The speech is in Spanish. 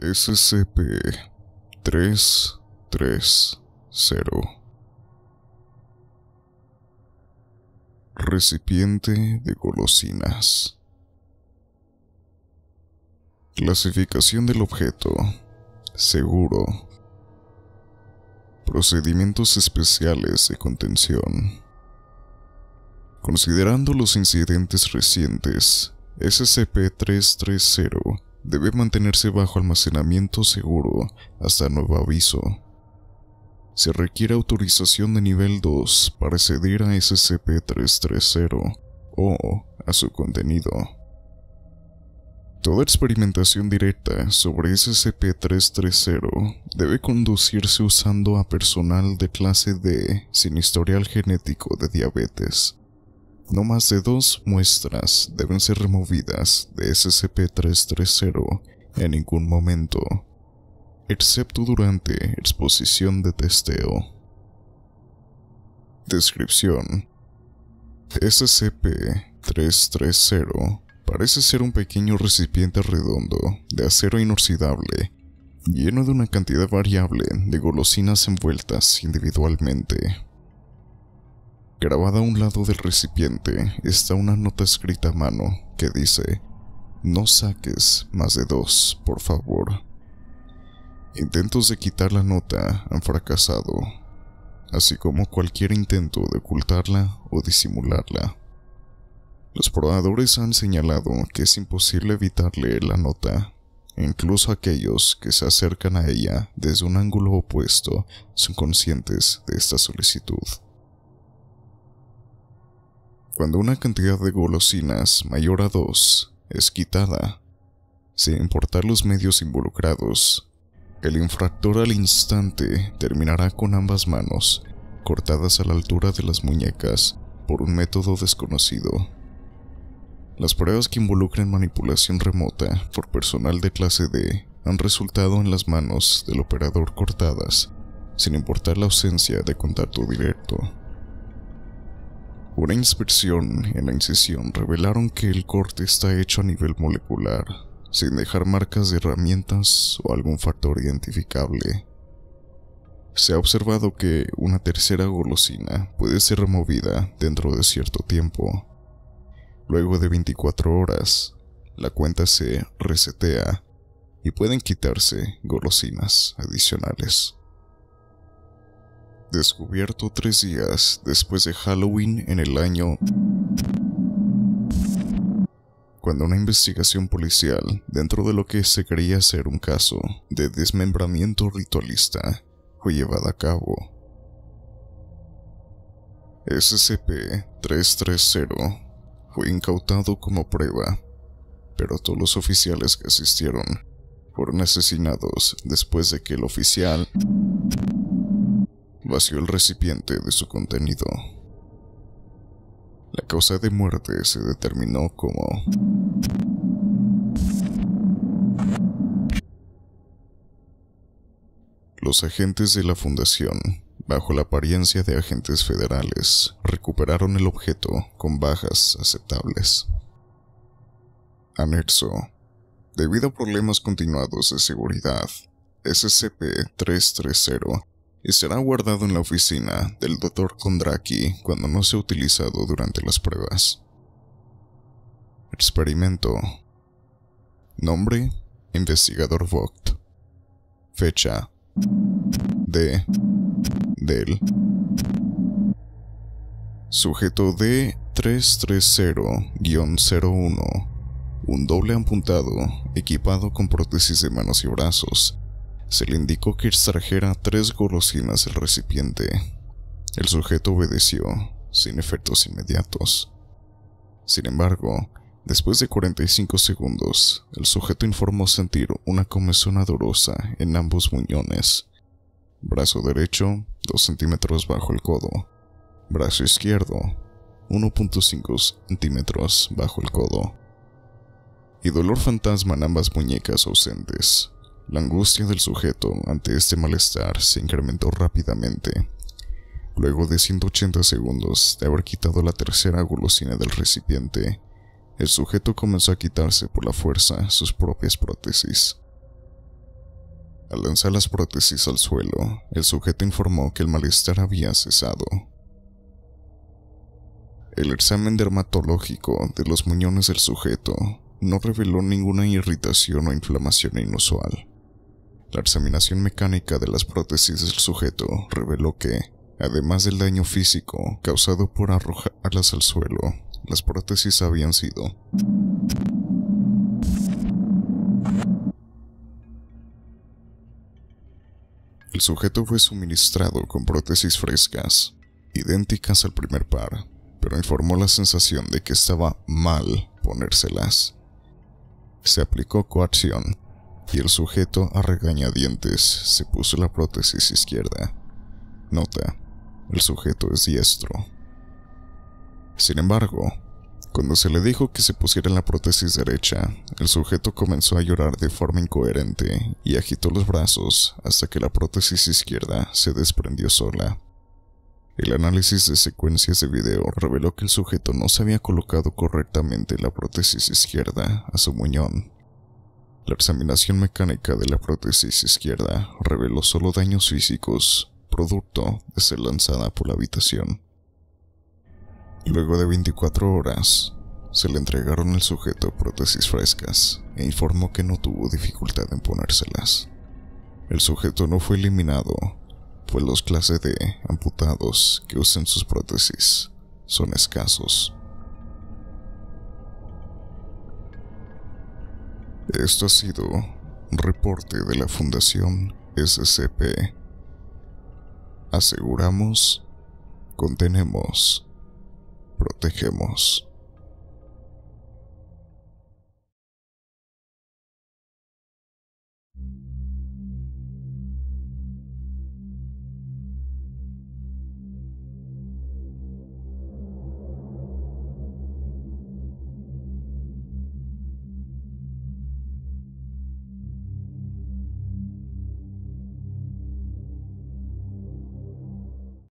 SCP-330 Recipiente de golosinas Clasificación del objeto Seguro Procedimientos especiales de contención Considerando los incidentes recientes, SCP-330 debe mantenerse bajo almacenamiento seguro hasta nuevo aviso. Se requiere autorización de nivel 2 para acceder a SCP-330 o a su contenido. Toda experimentación directa sobre SCP-330 debe conducirse usando a personal de clase D sin historial genético de diabetes no más de dos muestras deben ser removidas de SCP-330 en ningún momento, excepto durante exposición de testeo. Descripción SCP-330 parece ser un pequeño recipiente redondo de acero inoxidable, lleno de una cantidad variable de golosinas envueltas individualmente Grabada a un lado del recipiente está una nota escrita a mano que dice, no saques más de dos, por favor. Intentos de quitar la nota han fracasado, así como cualquier intento de ocultarla o disimularla. Los probadores han señalado que es imposible evitar leer la nota, e incluso aquellos que se acercan a ella desde un ángulo opuesto son conscientes de esta solicitud. Cuando una cantidad de golosinas mayor a dos es quitada, sin importar los medios involucrados, el infractor al instante terminará con ambas manos cortadas a la altura de las muñecas por un método desconocido. Las pruebas que involucran manipulación remota por personal de clase D han resultado en las manos del operador cortadas, sin importar la ausencia de contacto directo. Una inspección en la incisión revelaron que el corte está hecho a nivel molecular, sin dejar marcas de herramientas o algún factor identificable. Se ha observado que una tercera golosina puede ser removida dentro de cierto tiempo. Luego de 24 horas, la cuenta se resetea y pueden quitarse golosinas adicionales descubierto tres días después de Halloween en el año cuando una investigación policial, dentro de lo que se creía ser un caso de desmembramiento ritualista, fue llevada a cabo. SCP-330 fue incautado como prueba, pero todos los oficiales que asistieron fueron asesinados después de que el oficial vació el recipiente de su contenido. La causa de muerte se determinó como Los agentes de la fundación, bajo la apariencia de agentes federales, recuperaron el objeto con bajas aceptables. Anexo. Debido a problemas continuados de seguridad, SCP-330 y será guardado en la oficina del Dr. Kondraki cuando no sea utilizado durante las pruebas. Experimento. Nombre: Investigador Vogt. Fecha: de del sujeto D330-01, un doble apuntado equipado con prótesis de manos y brazos se le indicó que extrajera tres golosinas del recipiente. El sujeto obedeció, sin efectos inmediatos. Sin embargo, después de 45 segundos, el sujeto informó sentir una comezón dorosa en ambos muñones. Brazo derecho, 2 centímetros bajo el codo. Brazo izquierdo, 1.5 centímetros bajo el codo. Y dolor fantasma en ambas muñecas ausentes. La angustia del sujeto ante este malestar se incrementó rápidamente. Luego de 180 segundos de haber quitado la tercera golosina del recipiente, el sujeto comenzó a quitarse por la fuerza sus propias prótesis. Al lanzar las prótesis al suelo, el sujeto informó que el malestar había cesado. El examen dermatológico de los muñones del sujeto no reveló ninguna irritación o inflamación inusual. La examinación mecánica de las prótesis del sujeto reveló que, además del daño físico causado por arrojarlas al suelo, las prótesis habían sido El sujeto fue suministrado con prótesis frescas, idénticas al primer par, pero informó la sensación de que estaba mal ponérselas. Se aplicó coacción y el sujeto a regañadientes se puso la prótesis izquierda. Nota, el sujeto es diestro. Sin embargo, cuando se le dijo que se pusiera la prótesis derecha, el sujeto comenzó a llorar de forma incoherente y agitó los brazos hasta que la prótesis izquierda se desprendió sola. El análisis de secuencias de video reveló que el sujeto no se había colocado correctamente la prótesis izquierda a su muñón, la examinación mecánica de la prótesis izquierda reveló solo daños físicos, producto de ser lanzada por la habitación. Luego de 24 horas, se le entregaron al sujeto prótesis frescas e informó que no tuvo dificultad en ponérselas. El sujeto no fue eliminado, pues los clase de amputados que usan sus prótesis son escasos. Esto ha sido un reporte de la Fundación SCP. Aseguramos, contenemos, protegemos.